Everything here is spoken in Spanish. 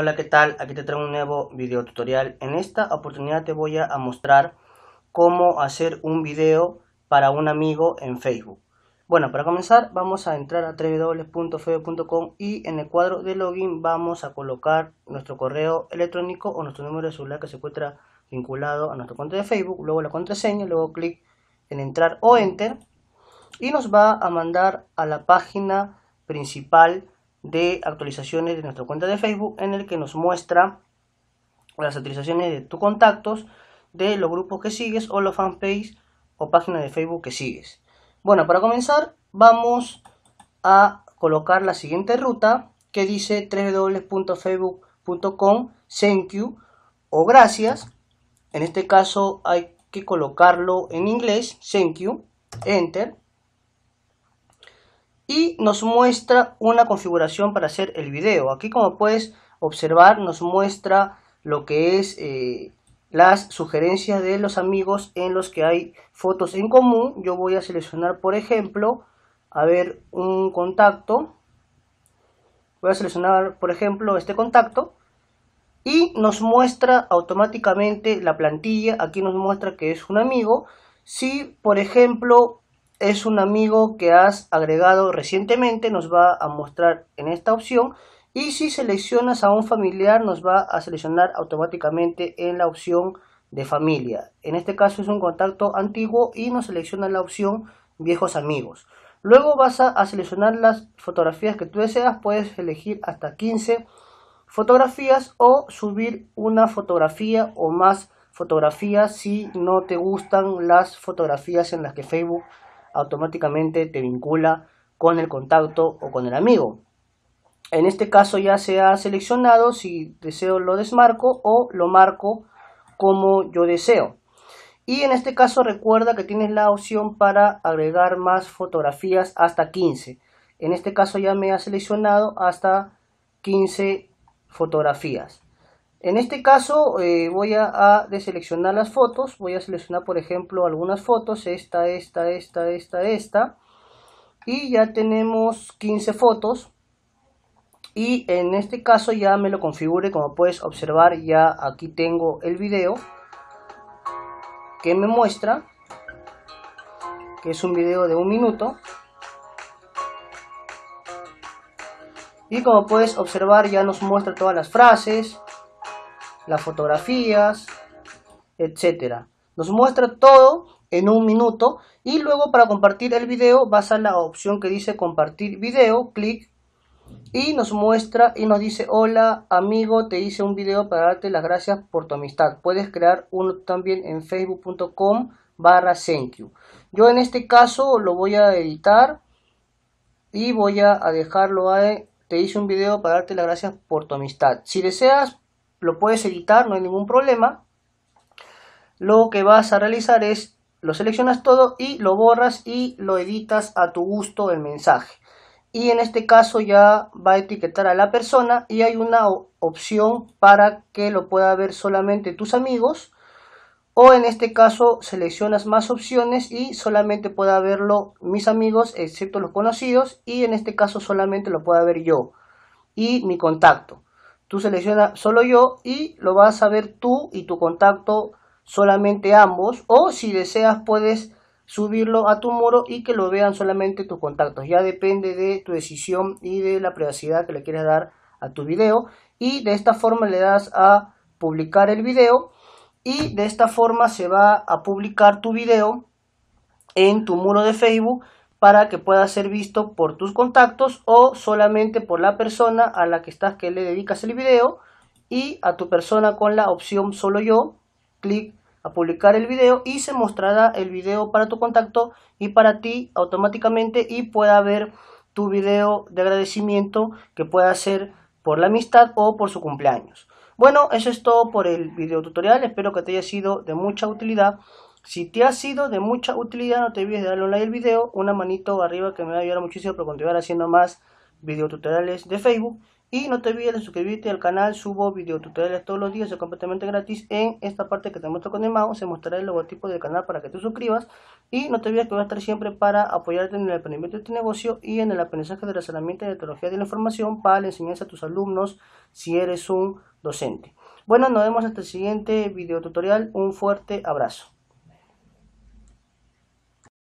Hola qué tal, aquí te traigo un nuevo video tutorial. En esta oportunidad te voy a mostrar cómo hacer un video para un amigo en Facebook. Bueno, para comenzar vamos a entrar a www.feo.com y en el cuadro de login vamos a colocar nuestro correo electrónico o nuestro número de celular que se encuentra vinculado a nuestro cuenta de Facebook, luego la contraseña, luego clic en entrar o enter y nos va a mandar a la página principal de actualizaciones de nuestra cuenta de Facebook en el que nos muestra las actualizaciones de tus contactos, de los grupos que sigues o los fanpage o páginas de Facebook que sigues. Bueno, para comenzar vamos a colocar la siguiente ruta que dice www.facebook.com thank you o gracias. En este caso hay que colocarlo en inglés, thank you, enter y nos muestra una configuración para hacer el video. Aquí como puedes observar nos muestra lo que es eh, las sugerencias de los amigos en los que hay fotos en común. Yo voy a seleccionar por ejemplo, a ver, un contacto. Voy a seleccionar por ejemplo este contacto y nos muestra automáticamente la plantilla. Aquí nos muestra que es un amigo. Si por ejemplo es un amigo que has agregado recientemente, nos va a mostrar en esta opción. Y si seleccionas a un familiar, nos va a seleccionar automáticamente en la opción de familia. En este caso es un contacto antiguo y nos selecciona la opción viejos amigos. Luego vas a, seleccionar las fotografías que tú deseas, puedes elegir hasta 15 fotografías o subir una fotografía o más fotografías si no te gustan las fotografías en las que Facebook automáticamente te vincula con el contacto o con el amigo. En este caso ya se ha seleccionado si deseo lo desmarco o lo marco como yo deseo. Y en este caso recuerda que tienes la opción para agregar más fotografías hasta 15. En este caso ya me ha seleccionado hasta 15 fotografías. En este caso eh, voy a, a, deseleccionar las fotos, voy a seleccionar por ejemplo algunas fotos, esta, esta, esta, esta, esta, y ya tenemos 15 fotos y en este caso ya me lo configure como puedes observar ya aquí tengo el video que me muestra que es un video de un minuto y como puedes observar ya nos muestra todas las frases las fotografías, etcétera. Nos muestra todo en un minuto y luego para compartir el video vas a la opción que dice compartir video, clic y nos muestra y nos dice hola amigo te hice un video para darte las gracias por tu amistad puedes crear uno también en facebook.com barra yo en este caso lo voy a editar y voy a dejarlo ahí. te hice un video para darte las gracias por tu amistad si deseas lo puedes editar, no hay ningún problema. Lo que vas a realizar es, lo seleccionas todo y lo borras y lo editas a tu gusto el mensaje. Y en este caso ya va a etiquetar a la persona y hay una opción para que lo pueda ver solamente tus amigos. O en este caso seleccionas más opciones y solamente pueda verlo mis amigos, excepto los conocidos. Y en este caso solamente lo pueda ver yo y mi contacto tú seleccionas solo yo y lo vas a ver tú y tu contacto solamente ambos o si deseas puedes subirlo a tu muro y que lo vean solamente tus contactos ya depende de tu decisión y de la privacidad que le quieras dar a tu video y de esta forma le das a publicar el video y de esta forma se va a publicar tu video en tu muro de Facebook para que pueda ser visto por tus contactos o solamente por la persona a la que estás que le dedicas el video y a tu persona con la opción solo yo, clic a publicar el video y se mostrará el video para tu contacto y para ti automáticamente y pueda ver tu video de agradecimiento que pueda ser por la amistad o por su cumpleaños. Bueno, eso es todo por el video tutorial, espero que te haya sido de mucha utilidad si te ha sido de mucha utilidad, no te olvides de darle un like al video, una manito arriba que me va a ayudar muchísimo para continuar haciendo más videotutoriales de Facebook. Y no te olvides de suscribirte al canal, subo videotutoriales todos los días, es completamente gratis. En esta parte que te muestro con el mouse, se mostrará el logotipo del canal para que tú suscribas. Y no te olvides que va a estar siempre para apoyarte en el emprendimiento de tu este negocio y en el aprendizaje de las herramientas de tecnología de la información para la enseñanza a tus alumnos si eres un docente. Bueno, nos vemos hasta el siguiente videotutorial. Un fuerte abrazo.